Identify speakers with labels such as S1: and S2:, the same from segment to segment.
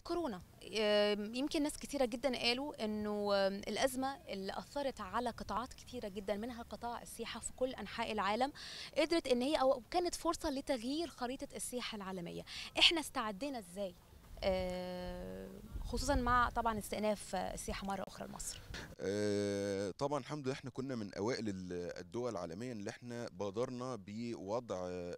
S1: كورونا يمكن ناس كتيرة جدا قالوا انه الازمة اللي اثرت على قطاعات كتيرة جدا منها قطاع السياحة في كل انحاء العالم قدرت ان هي او كانت فرصة لتغيير خريطة السياحة العالمية احنا استعدينا ازاي آه، خصوصا مع طبعا استئناف السياحه مره اخرى لمصر
S2: آه، طبعا الحمد لله احنا كنا من اوائل الدول عالميا اللي احنا بادرنا بوضع آه،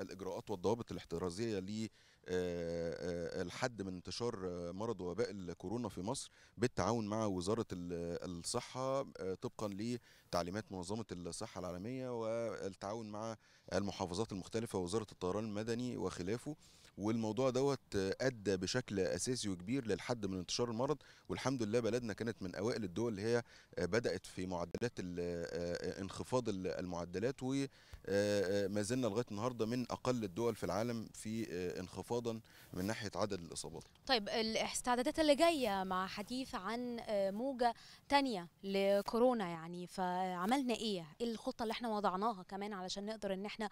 S2: الاجراءات والضوابط الاحترازيه للحد من انتشار مرض وباء الكورونا في مصر بالتعاون مع وزاره الصحه طبقا لتعليمات منظمه الصحه العالميه والتعاون مع المحافظات المختلفه ووزاره الطيران المدني وخلافه والموضوع دوت ادى بشكل اساسي وكبير للحد من انتشار المرض والحمد لله بلدنا كانت من اوائل الدول اللي هي آه، بدات في معدلات آه، آه، انخفاض المعدلات وما زلنا لغايه النهارده من اقل الدول في العالم في انخفاضا
S1: من ناحيه عدد الاصابات. طيب الاستعدادات اللي جايه مع حديث عن موجه ثانيه لكورونا يعني فعملنا ايه؟ ايه الخطه اللي احنا وضعناها كمان علشان نقدر ان احنا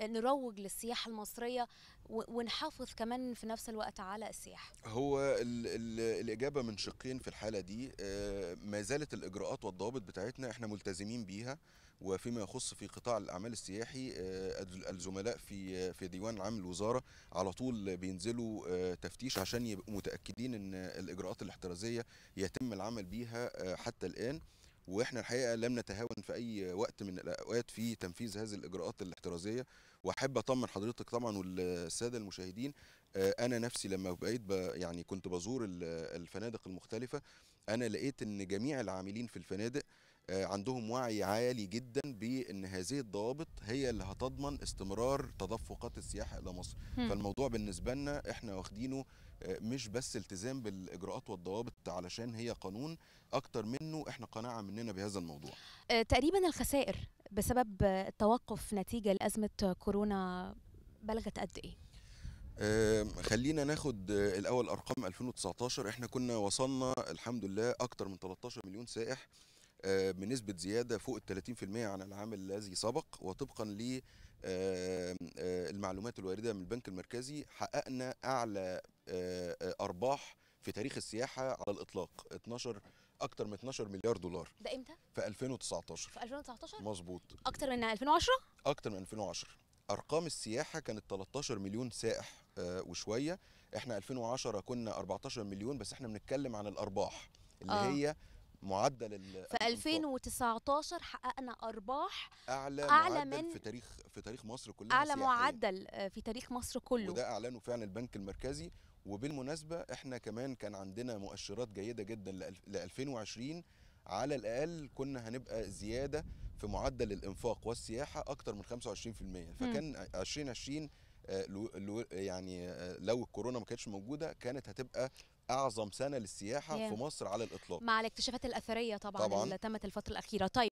S1: نروج للسياحه المصريه ونحافظ كمان في نفس الوقت على السياحة
S2: هو الـ الـ الإجابة من شقين في الحالة دي آه، ما زالت الإجراءات والضوابط بتاعتنا إحنا ملتزمين بيها وفيما يخص في قطاع الأعمال السياحي آه، الزملاء في في ديوان العام الوزارة على طول بينزلوا آه، تفتيش عشان يبقوا متأكدين إن الإجراءات الاحترازية يتم العمل بيها حتى الآن واحنا الحقيقه لم نتهاون في اي وقت من الاوقات في تنفيذ هذه الاجراءات الاحترازيه واحب اطمن حضرتك طبعا والساده المشاهدين آه، انا نفسي لما بقيت يعني كنت بزور الفنادق المختلفه انا لقيت ان جميع العاملين في الفنادق آه، عندهم وعي عالي جدا بان هذه الضوابط هي اللي هتضمن استمرار تدفقات السياحه الى مصر هم. فالموضوع بالنسبه لنا احنا واخدينه آه، مش بس التزام بالاجراءات والضوابط علشان هي قانون اكتر منه احنا قناعه مننا بهذا الموضوع
S1: تقريبا الخسائر بسبب التوقف نتيجة لأزمة كورونا بلغت قد إيه؟
S2: خلينا ناخد الاول ارقام 2019 احنا كنا وصلنا الحمد لله اكتر من 13 مليون سائح بنسبه زياده فوق ال 30% عن العام الذي سبق وطبقا ل آه، المعلومات الوارده من البنك المركزي حققنا اعلى آه، آه، ارباح في تاريخ السياحه على الاطلاق 12 اكتر من 12 مليار دولار ده امتى في 2019 في 2019 مظبوط
S1: اكتر من 2010
S2: اكتر من 2010 ارقام السياحه كانت 13 مليون سائح آه وشويه احنا 2010 كنا 14 مليون بس احنا بنتكلم عن الارباح اللي آه. هي معدل ال في
S1: 2019 حققنا ارباح
S2: اعلى, أعلى من في تاريخ في تاريخ مصر كلها اعلى سياحية. معدل
S1: آه، في تاريخ مصر كله
S2: وده اعلنه فعلا البنك المركزي وبالمناسبه احنا كمان كان عندنا مؤشرات جيده جدا ل 2020 على الاقل كنا هنبقى زياده في معدل الانفاق والسياحه اكتر من 25% فكان 2020 آه، يعني آه، لو الكورونا ما كانتش موجوده كانت هتبقى اعظم سنه للسياحه yeah. في مصر على الاطلاق
S1: مع الاكتشافات الاثريه طبعا, طبعاً. اللي تمت الفتره الاخيره طيب